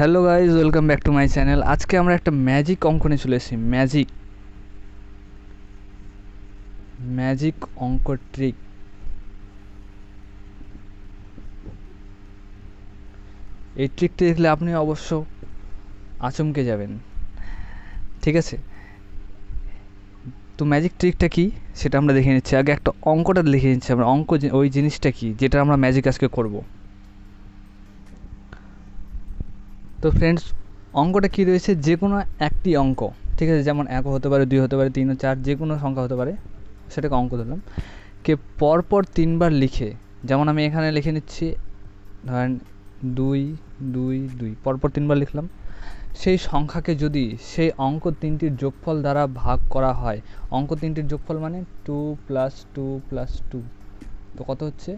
hello guys welcome back to my channel আজকে আমরা একটা ম্যাজিক অঙ্কনে চলে এসেছি ম্যাজিক ম্যাজিক অঙ্ক ট্রিক এই ট্রিকটি দেখলে আপনি অবশ্য আচমকে যাবেন ঠিক আছে তো ম্যাজিক ট্রিকটা কি সেটা আমরা দেখে নিচ্ছি আগে একটা অঙ্কটা দেখে নিচ্ছি আমরা অঙ্ক ওই জিনিসটা কি যেটা আমরা ম্যাজিক আজকে করবো তো ফ্রেন্ডস অঙ্কটা কী রয়েছে যে কোনো একটি অঙ্ক ঠিক আছে যেমন এক হতে পারে দুই হতে পারে তিন চার যে কোনো সংখ্যা হতে পারে সেটাকে অঙ্ক ধরলাম কে পরপর তিনবার লিখে যেমন আমি এখানে লিখে নিচ্ছি ধরেন দুই দুই দুই পরপর তিনবার লিখলাম সেই সংখ্যাকে যদি সেই অঙ্ক তিনটির যোগফল দ্বারা ভাগ করা হয় অঙ্ক তিনটির যোগফল মানে two plus two plus two তো কত হচ্ছে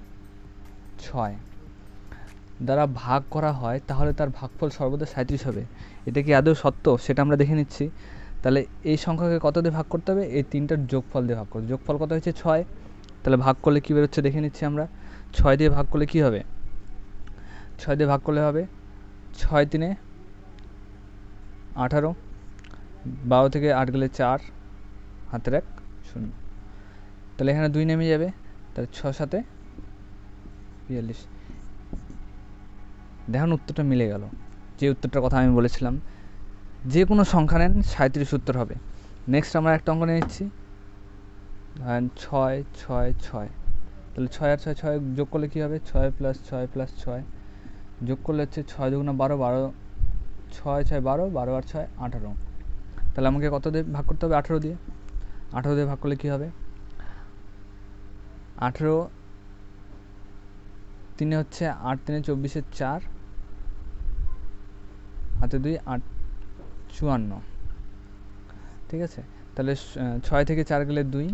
ছয় দ্বারা ভাগ করা হয় তাহলে তার ভাগফল সর্বদা সাঁত্রিশ হবে এটা কি আদৌ সত্য সেটা আমরা দেখে নিচ্ছি তাহলে এই সংখ্যাকে কত দিয়ে ভাগ করতে হবে এই তিনটার যোগফল দিয়ে ভাগ করতে যোগফল কত হচ্ছে ছয় তাহলে ভাগ করলে কী বেরোচ্ছে দেখে নিচ্ছি আমরা ছয় দিয়ে ভাগ করলে কী হবে ছয় দিয়ে ভাগ করলে হবে ছয় তিনে আঠারো বারো থেকে আট গেলে চার হাতের এক শূন্য তাহলে এখানে দুই নেমে যাবে তাহলে ছ সাথে বিয়াল্লিশ দেখুন উত্তরটা মিলে গেল যে উত্তরটার কথা আমি বলেছিলাম যে কোনো সংখ্যা নেন সাঁত্রিশ উত্তর হবে নেক্সট আমরা একটা অঙ্ক নিচ্ছি ধরেন ছয় ছয় ছয় তাহলে ছয় আর ছয় ছয় যোগ করলে কী হবে ছয় প্লাস ছয় প্লাস ছয় যোগ করলে হচ্ছে ছয় দুগুণা বারো বারো ছয় ছয় বারো বারো আর ছয় আঠারো তাহলে আমাকে কত দিয়ে ভাগ করতে হবে আঠারো দিয়ে আঠারো দিয়ে ভাগ করলে কী হবে আঠেরো তিনে হচ্ছে আট তিনে চব্বিশের চার হাতে দুই আট চুয়ান্ন ঠিক আছে তাহলে ছয় থেকে চার গেলে দুই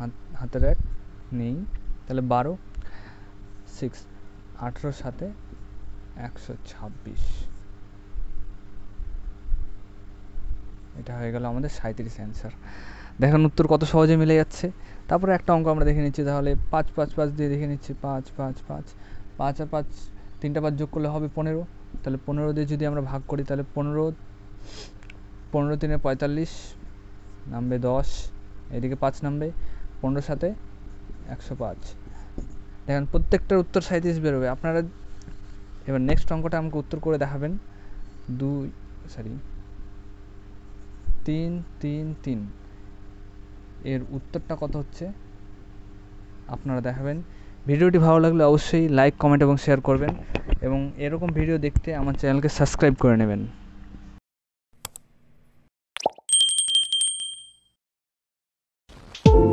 হাত হাতের এক নেই তাহলে বারো সিক্স আঠেরো সাথে একশো ছাব্বিশ এটা হয়ে গেল আমাদের সাঁত্রিশ অ্যান্সার দেখেন উত্তর কত সহজে মিলে যাচ্ছে তারপরে একটা অঙ্ক আমরা দেখে নিচ্ছি তাহলে পাঁচ পাঁচ পাঁচ দিয়ে দেখে নিচ্ছি পাঁচ পাঁচ পাঁচ পাঁচ আর পাঁচ তিনটা পাঁচ যোগ করলে হবে পনেরো তাহলে পনেরো দিয়ে যদি আমরা ভাগ করি তাহলে পনেরো পনেরো তিনে পঁয়তাল্লিশ নামবে দশ এদিকে পাঁচ নামবে পনেরো সাথে একশো পাঁচ দেখেন প্রত্যেকটার উত্তর সাঁত্রিশ বেরোবে আপনারা এবার নেক্সট অঙ্কটা আমাকে উত্তর করে দেখাবেন দুই সরি তিন তিন তিন এর উত্তরটা কত হচ্ছে আপনারা দেখাবেন ভিডিওটি ভালো লাগলে অবশ্যই লাইক কমেন্ট এবং শেয়ার করবেন এবং এরকম ভিডিও দেখতে আমার চ্যানেলকে সাবস্ক্রাইব করে নেবেন